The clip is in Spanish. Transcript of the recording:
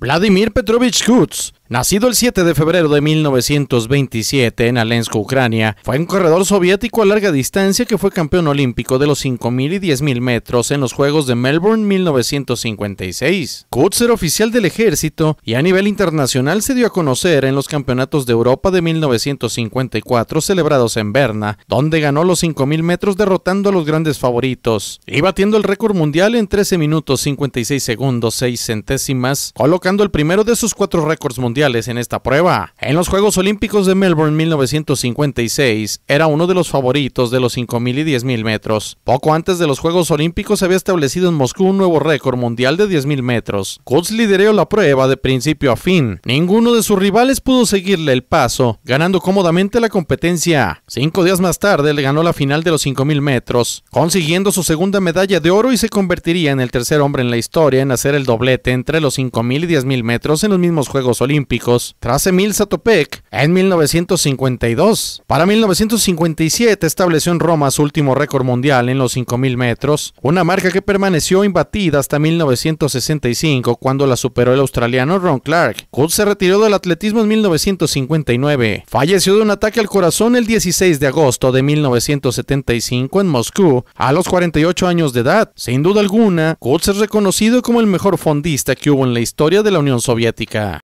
Vladimir Petrovich Kutz Nacido el 7 de febrero de 1927 en Alensk, Ucrania, fue un corredor soviético a larga distancia que fue campeón olímpico de los 5.000 y 10.000 metros en los Juegos de Melbourne 1956. Kutz era oficial del ejército y a nivel internacional se dio a conocer en los Campeonatos de Europa de 1954 celebrados en Berna, donde ganó los 5.000 metros derrotando a los grandes favoritos y batiendo el récord mundial en 13 minutos 56 segundos 6 centésimas, colocando el primero de sus cuatro récords mundiales en esta prueba. En los Juegos Olímpicos de Melbourne 1956 era uno de los favoritos de los 5.000 y 10.000 metros. Poco antes de los Juegos Olímpicos se había establecido en Moscú un nuevo récord mundial de 10.000 metros. Kutz lideró la prueba de principio a fin. Ninguno de sus rivales pudo seguirle el paso, ganando cómodamente la competencia. Cinco días más tarde le ganó la final de los 5.000 metros, consiguiendo su segunda medalla de oro y se convertiría en el tercer hombre en la historia en hacer el doblete entre los 5.000 y 10.000 metros en los mismos Juegos Olímpicos tras Emil Satopek en 1952. Para 1957 estableció en Roma su último récord mundial en los 5.000 metros, una marca que permaneció imbatida hasta 1965 cuando la superó el australiano Ron Clark. Kutz se retiró del atletismo en 1959. Falleció de un ataque al corazón el 16 de agosto de 1975 en Moscú a los 48 años de edad. Sin duda alguna, Kutz es reconocido como el mejor fondista que hubo en la historia de la Unión Soviética.